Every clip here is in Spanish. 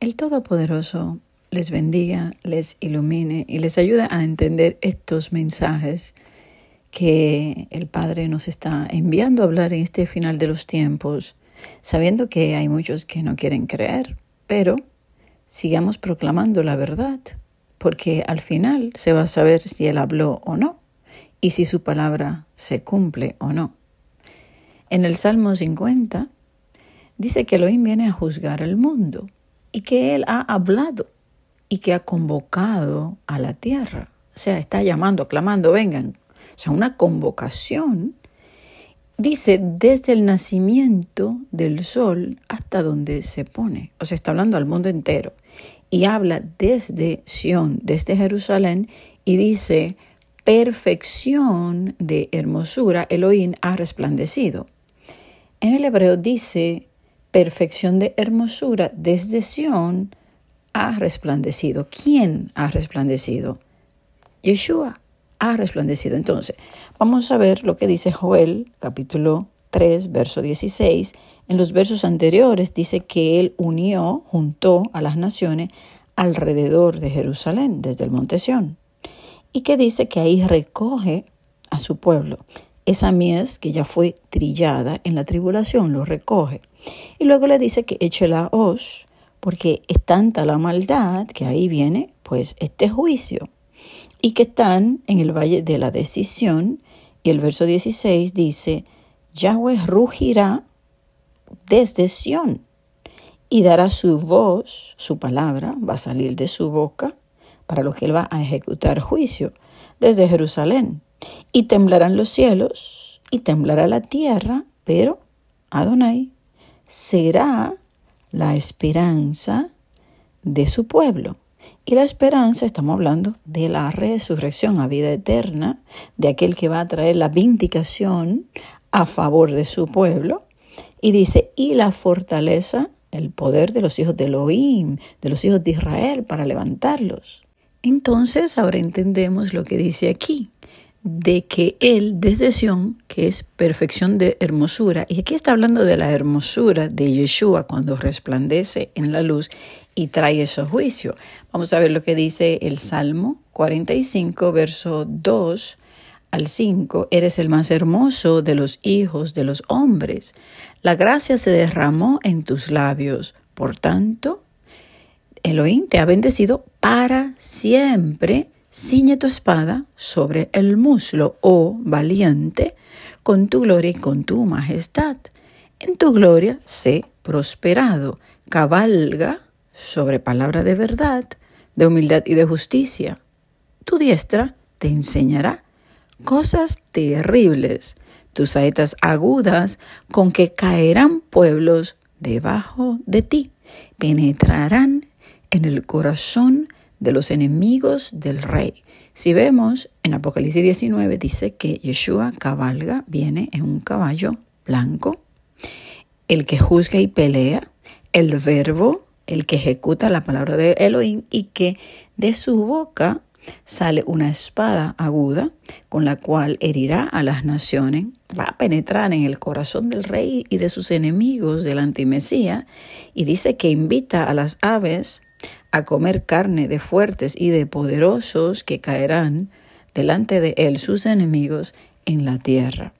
El Todopoderoso les bendiga, les ilumine y les ayuda a entender estos mensajes que el Padre nos está enviando a hablar en este final de los tiempos, sabiendo que hay muchos que no quieren creer, pero sigamos proclamando la verdad, porque al final se va a saber si Él habló o no y si su palabra se cumple o no. En el Salmo 50 dice que Elohim viene a juzgar al mundo y que Él ha hablado y que ha convocado a la tierra. O sea, está llamando, clamando, vengan. O sea, una convocación. Dice, desde el nacimiento del sol hasta donde se pone. O sea, está hablando al mundo entero. Y habla desde Sión, desde Jerusalén, y dice, perfección de hermosura, Elohim ha resplandecido. En el hebreo dice, perfección de hermosura desde Sión ha resplandecido. ¿Quién ha resplandecido? Yeshua ha resplandecido. Entonces, vamos a ver lo que dice Joel, capítulo 3, verso 16. En los versos anteriores dice que él unió, juntó a las naciones alrededor de Jerusalén, desde el monte Sión. Y que dice que ahí recoge a su pueblo. Esa mies que ya fue trillada en la tribulación lo recoge y luego le dice que eche la os, porque es tanta la maldad que ahí viene pues este juicio. Y que están en el valle de la decisión. Y el verso 16 dice, Yahweh rugirá desde Sión y dará su voz, su palabra, va a salir de su boca para lo que él va a ejecutar juicio desde Jerusalén. Y temblarán los cielos y temblará la tierra, pero Adonai será la esperanza de su pueblo. Y la esperanza, estamos hablando de la resurrección a vida eterna, de aquel que va a traer la vindicación a favor de su pueblo. Y dice, y la fortaleza, el poder de los hijos de Elohim, de los hijos de Israel, para levantarlos. Entonces ahora entendemos lo que dice aquí de que Él desde Sion, que es perfección de hermosura, y aquí está hablando de la hermosura de Yeshua cuando resplandece en la luz y trae su juicio. Vamos a ver lo que dice el Salmo 45, verso 2 al 5, eres el más hermoso de los hijos de los hombres. La gracia se derramó en tus labios, por tanto, Elohim te ha bendecido para siempre Ciñe tu espada sobre el muslo, oh valiente, con tu gloria y con tu majestad. En tu gloria sé prosperado. Cabalga sobre palabra de verdad, de humildad y de justicia. Tu diestra te enseñará cosas terribles, tus saetas agudas con que caerán pueblos debajo de ti, penetrarán en el corazón de los enemigos del rey. Si vemos en Apocalipsis 19 dice que Yeshua cabalga, viene en un caballo blanco, el que juzga y pelea, el verbo, el que ejecuta la palabra de Elohim y que de su boca sale una espada aguda con la cual herirá a las naciones, va a penetrar en el corazón del rey y de sus enemigos del antimesía y dice que invita a las aves a comer carne de fuertes y de poderosos que caerán delante de él sus enemigos en la tierra.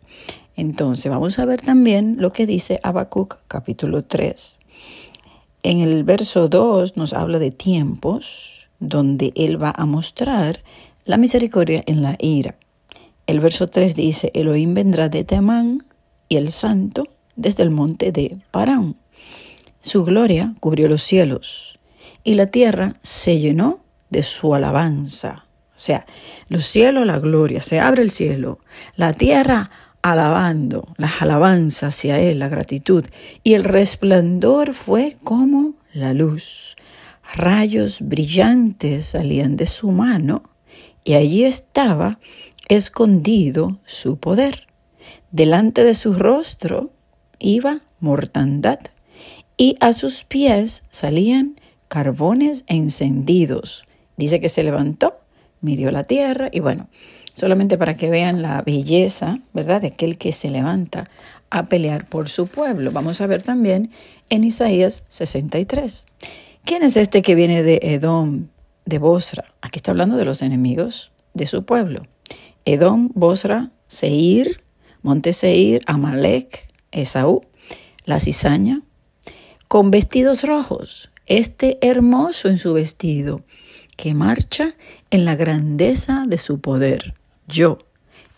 Entonces vamos a ver también lo que dice Habacuc capítulo 3. En el verso 2 nos habla de tiempos donde él va a mostrar la misericordia en la ira. El verso 3 dice, Elohim vendrá de Temán y el santo desde el monte de Parán. Su gloria cubrió los cielos y la tierra se llenó de su alabanza. O sea, los cielos, la gloria, se abre el cielo, la tierra alabando, las alabanzas hacia él, la gratitud, y el resplandor fue como la luz. Rayos brillantes salían de su mano, y allí estaba escondido su poder. Delante de su rostro iba mortandad, y a sus pies salían carbones encendidos. Dice que se levantó, midió la tierra y bueno, solamente para que vean la belleza, ¿verdad? De aquel que se levanta a pelear por su pueblo. Vamos a ver también en Isaías 63. ¿Quién es este que viene de Edom, de Bosra? Aquí está hablando de los enemigos de su pueblo. Edom, Bosra, Seir, Monte Seir, Amalek, Esaú, la cizaña, con vestidos rojos este hermoso en su vestido, que marcha en la grandeza de su poder. Yo,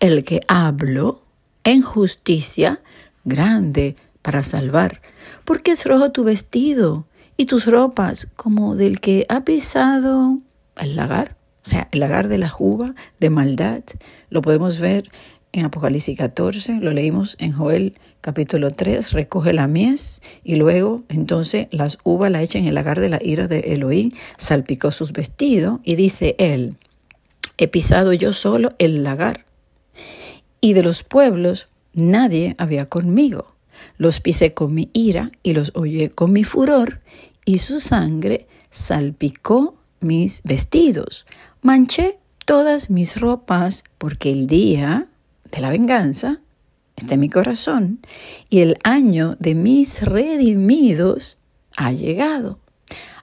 el que hablo en justicia, grande para salvar, porque es rojo tu vestido y tus ropas como del que ha pisado el lagar, o sea, el lagar de la juba, de maldad. Lo podemos ver en Apocalipsis 14, lo leímos en Joel capítulo 3, recoge la mies y luego entonces las uvas la echa en el lagar de la ira de Elohim, salpicó sus vestidos y dice él, he pisado yo solo el lagar y de los pueblos nadie había conmigo. Los pisé con mi ira y los hollé con mi furor y su sangre salpicó mis vestidos. Manché todas mis ropas porque el día de la venganza está mi corazón y el año de mis redimidos ha llegado.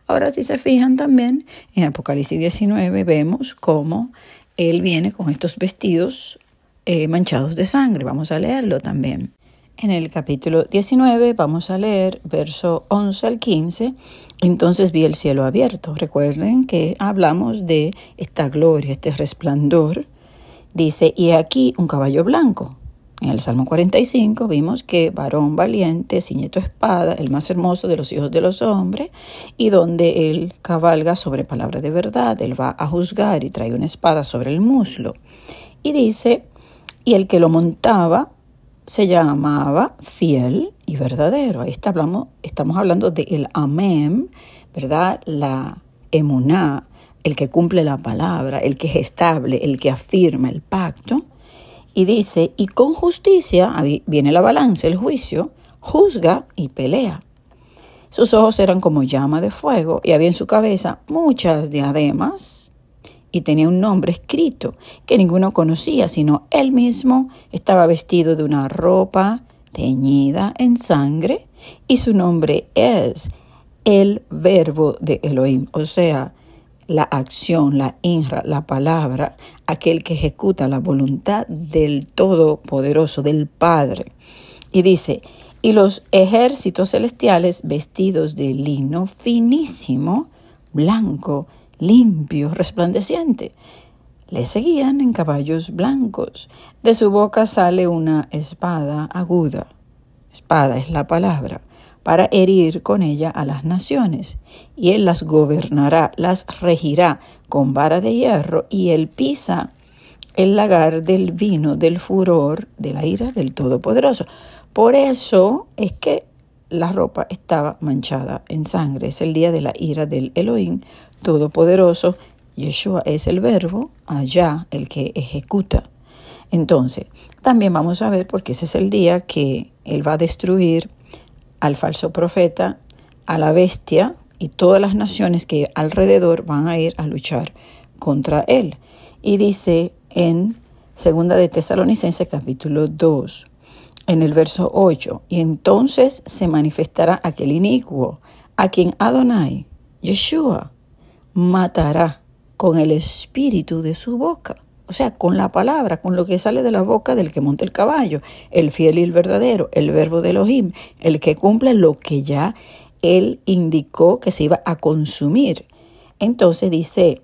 Ahora, si se fijan también, en Apocalipsis 19 vemos cómo Él viene con estos vestidos eh, manchados de sangre. Vamos a leerlo también. En el capítulo 19 vamos a leer verso 11 al 15. Entonces vi el cielo abierto. Recuerden que hablamos de esta gloria, este resplandor. Dice, y aquí un caballo blanco en el Salmo 45 vimos que varón valiente ciñeto espada, el más hermoso de los hijos de los hombres, y donde él cabalga sobre palabra de verdad, él va a juzgar y trae una espada sobre el muslo. Y dice, y el que lo montaba se llamaba fiel y verdadero. Ahí está, estamos hablando de el amén, ¿verdad? La emuná, el que cumple la palabra, el que es estable, el que afirma el pacto. Y dice, y con justicia, viene la balanza, el juicio, juzga y pelea. Sus ojos eran como llama de fuego y había en su cabeza muchas diademas y tenía un nombre escrito que ninguno conocía, sino él mismo estaba vestido de una ropa teñida en sangre y su nombre es el verbo de Elohim, o sea, la acción, la inra, la palabra, aquel que ejecuta la voluntad del Todopoderoso, del Padre. Y dice, y los ejércitos celestiales vestidos de lino finísimo, blanco, limpio, resplandeciente. Le seguían en caballos blancos. De su boca sale una espada aguda. Espada es la palabra para herir con ella a las naciones. Y él las gobernará, las regirá con vara de hierro, y él pisa el lagar del vino, del furor, de la ira del Todopoderoso. Por eso es que la ropa estaba manchada en sangre. Es el día de la ira del Elohim Todopoderoso. Yeshua es el verbo, allá el que ejecuta. Entonces, también vamos a ver, porque ese es el día que Él va a destruir al falso profeta, a la bestia y todas las naciones que alrededor van a ir a luchar contra él. Y dice en Segunda de Tesalonicenses capítulo 2, en el verso 8, y entonces se manifestará aquel inicuo, a quien Adonai, Yeshua, matará con el espíritu de su boca o sea, con la palabra, con lo que sale de la boca del que monta el caballo, el fiel y el verdadero, el verbo de Elohim, el que cumple lo que ya él indicó que se iba a consumir. Entonces dice,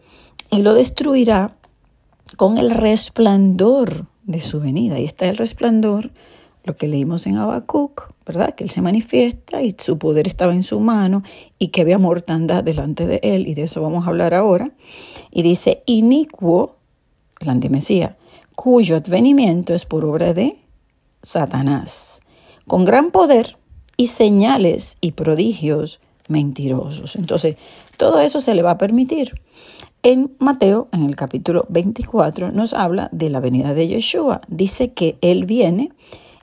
y lo destruirá con el resplandor de su venida. Ahí está el resplandor, lo que leímos en Habacuc, ¿verdad? Que él se manifiesta y su poder estaba en su mano y que había mortandad delante de él, y de eso vamos a hablar ahora. Y dice, inicuo el antimesía, cuyo advenimiento es por obra de Satanás, con gran poder y señales y prodigios mentirosos. Entonces, todo eso se le va a permitir. En Mateo, en el capítulo 24, nos habla de la venida de Yeshua. Dice que Él viene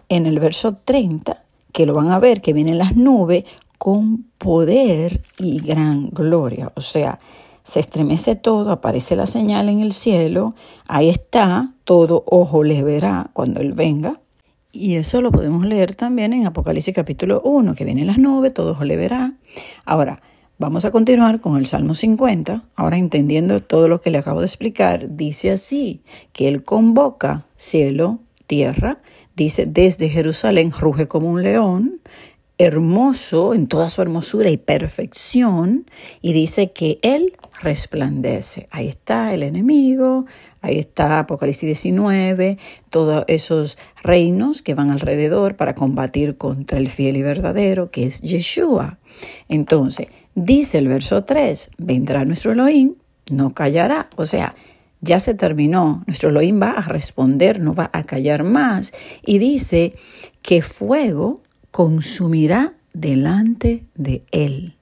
en el verso 30, que lo van a ver, que vienen las nubes con poder y gran gloria. O sea, se estremece todo, aparece la señal en el cielo, ahí está, todo ojo le verá cuando Él venga. Y eso lo podemos leer también en Apocalipsis capítulo 1, que vienen las nubes, todo ojo le verá. Ahora, vamos a continuar con el Salmo 50. Ahora, entendiendo todo lo que le acabo de explicar, dice así, que Él convoca cielo, tierra, dice, desde Jerusalén ruge como un león, hermoso en toda su hermosura y perfección, y dice que Él resplandece. Ahí está el enemigo, ahí está Apocalipsis 19, todos esos reinos que van alrededor para combatir contra el fiel y verdadero, que es Yeshua. Entonces, dice el verso 3, vendrá nuestro Elohim, no callará. O sea, ya se terminó, nuestro Elohim va a responder, no va a callar más. Y dice que fuego consumirá delante de él.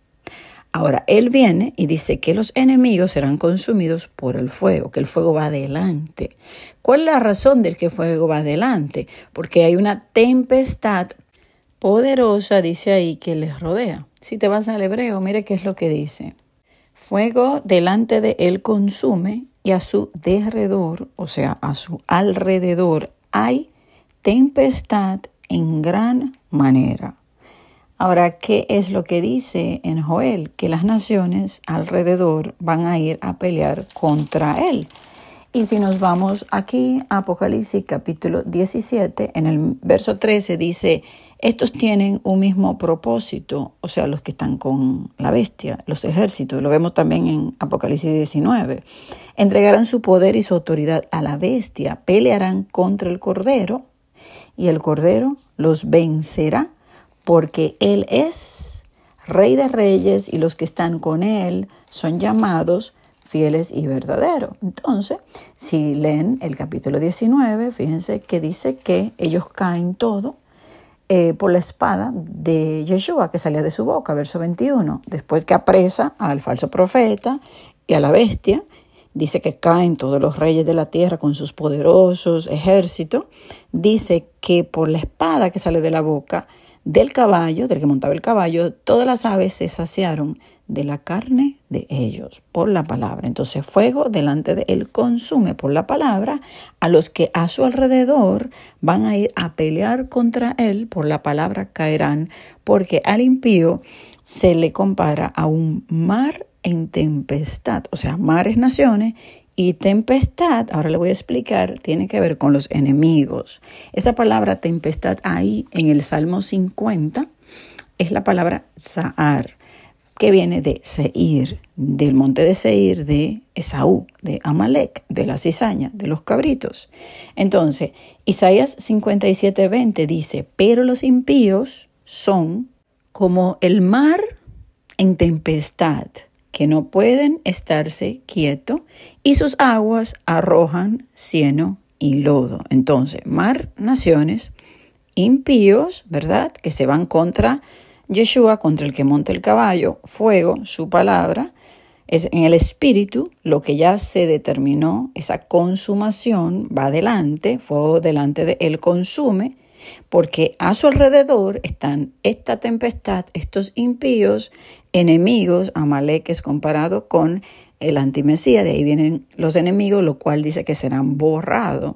Ahora, él viene y dice que los enemigos serán consumidos por el fuego, que el fuego va adelante. ¿Cuál es la razón del que el fuego va adelante? Porque hay una tempestad poderosa, dice ahí, que les rodea. Si te vas al hebreo, mire qué es lo que dice. Fuego delante de él consume y a su derredor, o sea, a su alrededor, hay tempestad en gran manera. Ahora, ¿qué es lo que dice en Joel? Que las naciones alrededor van a ir a pelear contra él. Y si nos vamos aquí a Apocalipsis capítulo 17, en el verso 13 dice, estos tienen un mismo propósito, o sea, los que están con la bestia, los ejércitos, lo vemos también en Apocalipsis 19, entregarán su poder y su autoridad a la bestia, pelearán contra el cordero y el Cordero los vencerá, porque Él es Rey de Reyes y los que están con Él son llamados fieles y verdaderos. Entonces, si leen el capítulo 19, fíjense que dice que ellos caen todo eh, por la espada de Yeshua que salía de su boca, verso 21, después que apresa al falso profeta y a la bestia, dice que caen todos los reyes de la tierra con sus poderosos ejércitos, dice que por la espada que sale de la boca del caballo, del que montaba el caballo, todas las aves se saciaron de la carne de ellos por la palabra. Entonces fuego delante de él consume por la palabra a los que a su alrededor van a ir a pelear contra él, por la palabra caerán, porque al impío se le compara a un mar en tempestad, o sea, mares, naciones y tempestad, ahora le voy a explicar, tiene que ver con los enemigos. Esa palabra tempestad ahí en el Salmo 50 es la palabra Saar, que viene de Seir, del monte de Seir de Esaú, de Amalek, de la cizaña, de los cabritos. Entonces, Isaías 57:20 dice, pero los impíos son como el mar en tempestad que no pueden estarse quieto y sus aguas arrojan cieno y lodo. Entonces, mar, naciones, impíos, ¿verdad? Que se van contra Yeshua, contra el que monta el caballo, fuego, su palabra, es en el espíritu lo que ya se determinó, esa consumación va adelante, fuego delante de él consume, porque a su alrededor están esta tempestad, estos impíos, enemigos, Amalek es comparado con el antimesía, de ahí vienen los enemigos, lo cual dice que serán borrados.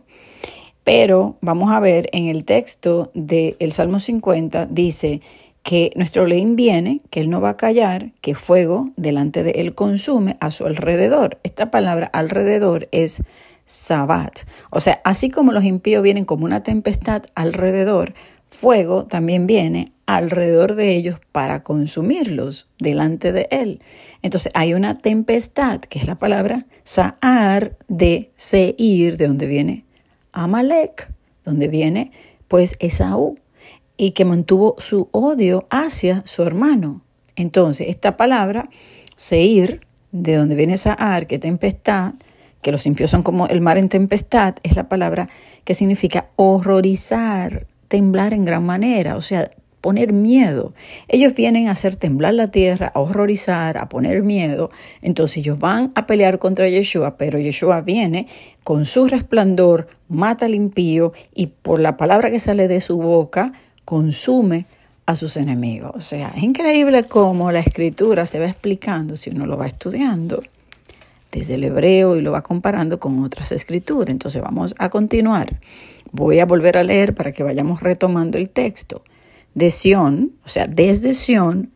Pero vamos a ver en el texto del Salmo 50, dice que nuestro leín viene, que él no va a callar, que fuego delante de él consume a su alrededor. Esta palabra alrededor es Sabbat. O sea, así como los impíos vienen como una tempestad alrededor, fuego también viene alrededor de ellos para consumirlos delante de él. Entonces hay una tempestad, que es la palabra Saar de Seir, de donde viene Amalek, donde viene pues Esaú, y que mantuvo su odio hacia su hermano. Entonces esta palabra Seir, de donde viene Saar, que tempestad, que los impíos son como el mar en tempestad, es la palabra que significa horrorizar temblar en gran manera, o sea, poner miedo. Ellos vienen a hacer temblar la tierra, a horrorizar, a poner miedo. Entonces ellos van a pelear contra Yeshua, pero Yeshua viene con su resplandor, mata al impío y por la palabra que sale de su boca, consume a sus enemigos. O sea, es increíble cómo la escritura se va explicando si uno lo va estudiando desde el hebreo y lo va comparando con otras escrituras. Entonces vamos a continuar. Voy a volver a leer para que vayamos retomando el texto. De Sión, o sea, desde Sión,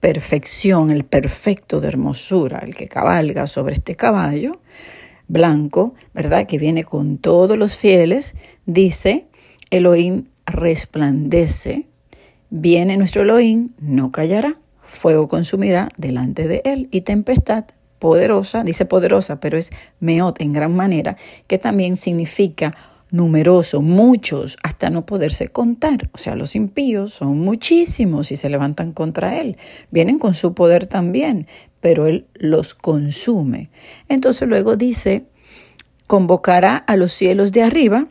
perfección, el perfecto de hermosura, el que cabalga sobre este caballo blanco, ¿verdad? Que viene con todos los fieles, dice, Elohim resplandece, viene nuestro Elohim, no callará, fuego consumirá delante de él y tempestad poderosa, dice poderosa, pero es meot en gran manera, que también significa numeroso, muchos, hasta no poderse contar. O sea, los impíos son muchísimos y se levantan contra él. Vienen con su poder también, pero él los consume. Entonces luego dice, convocará a los cielos de arriba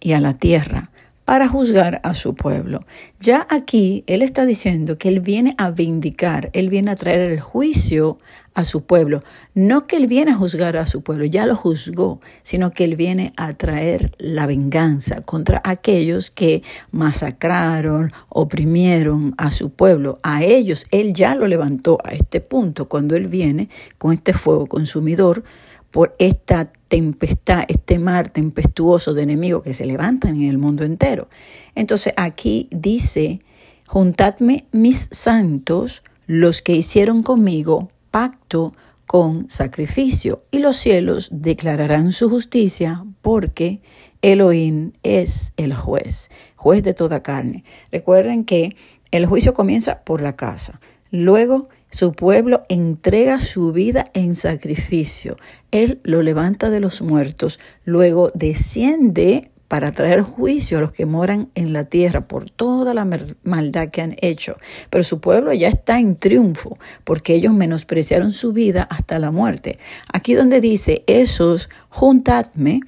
y a la tierra para juzgar a su pueblo. Ya aquí él está diciendo que él viene a vindicar, él viene a traer el juicio a su pueblo. No que él viene a juzgar a su pueblo, ya lo juzgó, sino que él viene a traer la venganza contra aquellos que masacraron, oprimieron a su pueblo. A ellos él ya lo levantó a este punto cuando él viene con este fuego consumidor por esta tempestad, este mar tempestuoso de enemigos que se levantan en el mundo entero. Entonces aquí dice, juntadme mis santos, los que hicieron conmigo pacto con sacrificio, y los cielos declararán su justicia, porque Elohim es el juez, juez de toda carne. Recuerden que el juicio comienza por la casa, luego su pueblo entrega su vida en sacrificio. Él lo levanta de los muertos, luego desciende para traer juicio a los que moran en la tierra por toda la maldad que han hecho. Pero su pueblo ya está en triunfo, porque ellos menospreciaron su vida hasta la muerte. Aquí donde dice, esos, juntadme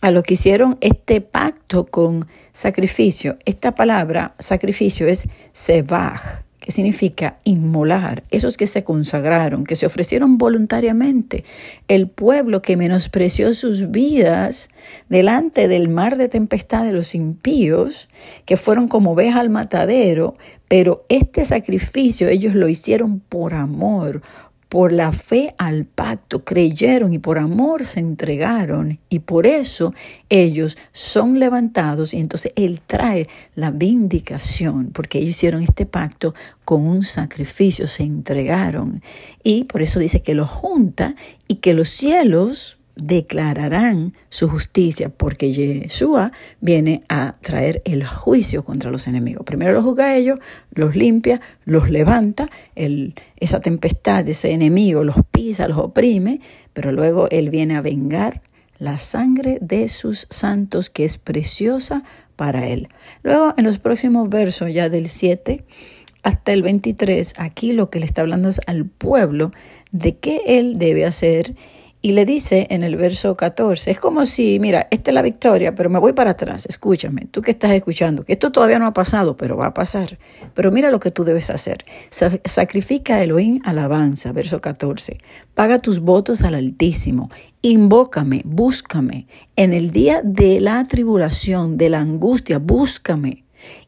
a los que hicieron este pacto con sacrificio. Esta palabra, sacrificio, es sebaj significa inmolar, esos que se consagraron, que se ofrecieron voluntariamente, el pueblo que menospreció sus vidas delante del mar de tempestad de los impíos, que fueron como ovejas al matadero, pero este sacrificio ellos lo hicieron por amor, por la fe al pacto, creyeron y por amor se entregaron y por eso ellos son levantados y entonces Él trae la vindicación porque ellos hicieron este pacto con un sacrificio, se entregaron y por eso dice que los junta y que los cielos declararán su justicia, porque Yeshua viene a traer el juicio contra los enemigos. Primero los juzga a ellos, los limpia, los levanta, el, esa tempestad, ese enemigo los pisa, los oprime, pero luego él viene a vengar la sangre de sus santos, que es preciosa para él. Luego, en los próximos versos, ya del 7 hasta el 23, aquí lo que le está hablando es al pueblo de qué él debe hacer y le dice en el verso 14, es como si, mira, esta es la victoria, pero me voy para atrás, escúchame, tú que estás escuchando, que esto todavía no ha pasado, pero va a pasar. Pero mira lo que tú debes hacer. Sacrifica a Elohim alabanza, verso 14. Paga tus votos al Altísimo, invócame, búscame. En el día de la tribulación, de la angustia, búscame.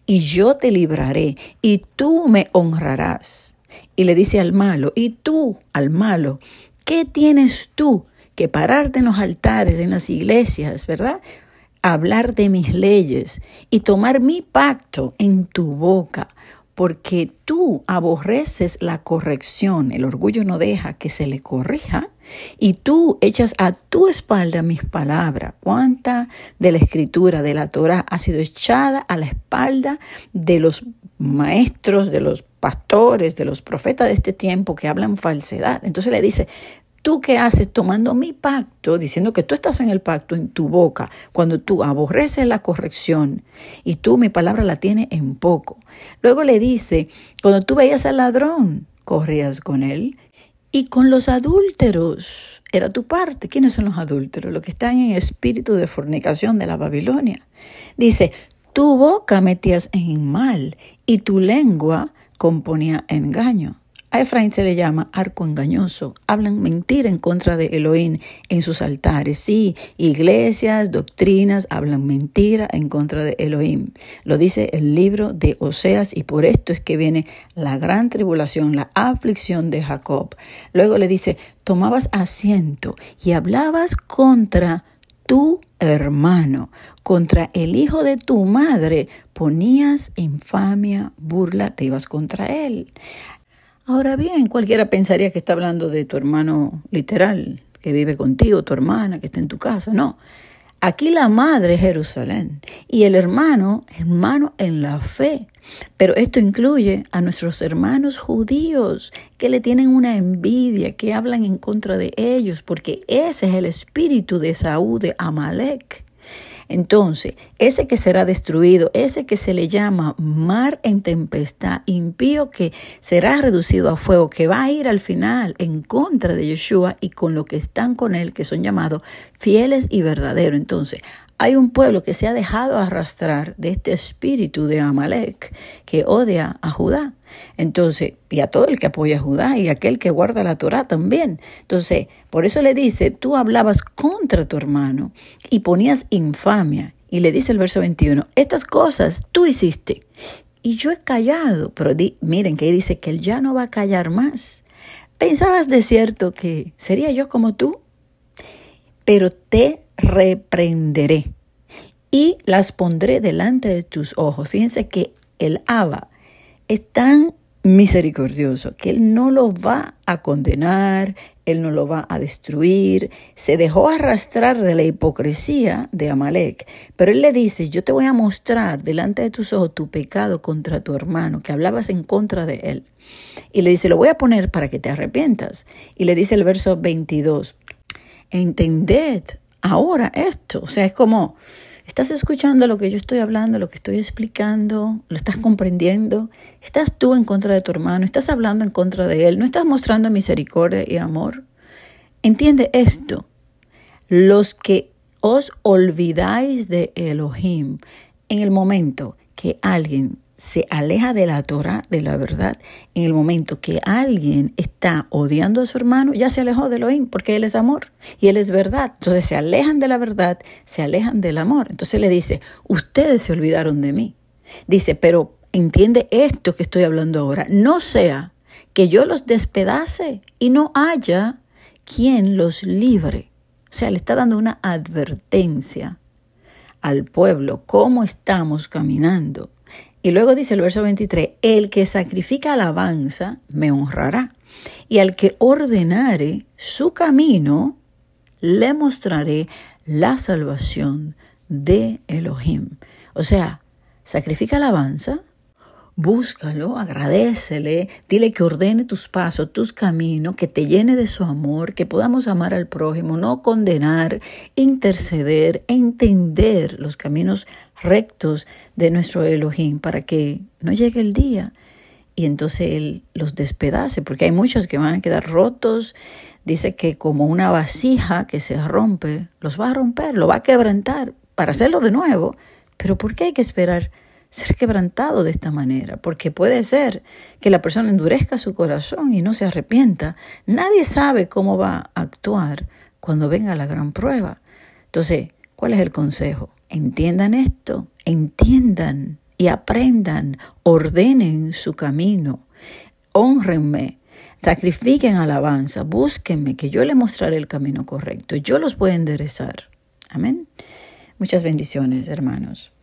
Y yo te libraré, y tú me honrarás. Y le dice al malo, y tú al malo, ¿Qué tienes tú que pararte en los altares, en las iglesias, verdad? Hablar de mis leyes y tomar mi pacto en tu boca, porque tú aborreces la corrección, el orgullo no deja que se le corrija, y tú echas a tu espalda mis palabras. ¿Cuánta de la escritura, de la Torah, ha sido echada a la espalda de los maestros, de los pastores, de los profetas de este tiempo que hablan falsedad. Entonces le dice, ¿tú qué haces tomando mi pacto, diciendo que tú estás en el pacto en tu boca, cuando tú aborreces la corrección y tú mi palabra la tienes en poco? Luego le dice, cuando tú veías al ladrón, corrías con él y con los adúlteros era tu parte. ¿Quiénes son los adúlteros? Los que están en espíritu de fornicación de la Babilonia. Dice, tu boca metías en mal y tu lengua componía engaño. A Efraín se le llama arco engañoso. Hablan mentira en contra de Elohim en sus altares. Sí, iglesias, doctrinas hablan mentira en contra de Elohim. Lo dice el libro de Oseas y por esto es que viene la gran tribulación, la aflicción de Jacob. Luego le dice, tomabas asiento y hablabas contra tu hermano, contra el hijo de tu madre, ponías infamia, burla, te ibas contra él. Ahora bien, cualquiera pensaría que está hablando de tu hermano literal, que vive contigo, tu hermana, que está en tu casa. No, Aquí la madre es Jerusalén y el hermano, hermano en la fe. Pero esto incluye a nuestros hermanos judíos que le tienen una envidia, que hablan en contra de ellos, porque ese es el espíritu de Saúl de Amalek. Entonces, ese que será destruido, ese que se le llama mar en tempestad, impío que será reducido a fuego, que va a ir al final en contra de Yeshua y con lo que están con él, que son llamados fieles y verdaderos. Entonces, hay un pueblo que se ha dejado arrastrar de este espíritu de Amalek que odia a Judá. Entonces, y a todo el que apoya a Judá y aquel que guarda la Torá también. Entonces, por eso le dice, tú hablabas contra tu hermano y ponías infamia. Y le dice el verso 21, estas cosas tú hiciste y yo he callado. Pero miren que dice que él ya no va a callar más. ¿Pensabas de cierto que sería yo como tú? Pero te reprenderé y las pondré delante de tus ojos. Fíjense que el Abba es tan misericordioso que Él no lo va a condenar, Él no lo va a destruir. Se dejó arrastrar de la hipocresía de Amalek, pero Él le dice, yo te voy a mostrar delante de tus ojos tu pecado contra tu hermano, que hablabas en contra de Él. Y le dice, lo voy a poner para que te arrepientas. Y le dice el verso 22, entended ahora esto. O sea, es como, estás escuchando lo que yo estoy hablando, lo que estoy explicando, lo estás comprendiendo, estás tú en contra de tu hermano, estás hablando en contra de él, no estás mostrando misericordia y amor. Entiende esto. Los que os olvidáis de Elohim en el momento que alguien se aleja de la Torah, de la verdad, en el momento que alguien está odiando a su hermano, ya se alejó de Elohim, porque él es amor y él es verdad. Entonces se alejan de la verdad, se alejan del amor. Entonces le dice, ustedes se olvidaron de mí. Dice, pero entiende esto que estoy hablando ahora. No sea que yo los despedace y no haya quien los libre. O sea, le está dando una advertencia al pueblo, cómo estamos caminando y luego dice el verso 23, el que sacrifica alabanza me honrará, y al que ordenare su camino, le mostraré la salvación de Elohim. O sea, sacrifica alabanza, búscalo, agradecele, dile que ordene tus pasos, tus caminos, que te llene de su amor, que podamos amar al prójimo, no condenar, interceder, entender los caminos rectos de nuestro Elohim para que no llegue el día y entonces Él los despedace, porque hay muchos que van a quedar rotos. Dice que como una vasija que se rompe, los va a romper, lo va a quebrantar para hacerlo de nuevo. Pero ¿por qué hay que esperar ser quebrantado de esta manera? Porque puede ser que la persona endurezca su corazón y no se arrepienta. Nadie sabe cómo va a actuar cuando venga la gran prueba. Entonces, ¿cuál es el consejo? Entiendan esto, entiendan y aprendan, ordenen su camino, honrenme, sacrifiquen alabanza, búsquenme, que yo les mostraré el camino correcto, yo los voy a enderezar. Amén. Muchas bendiciones, hermanos.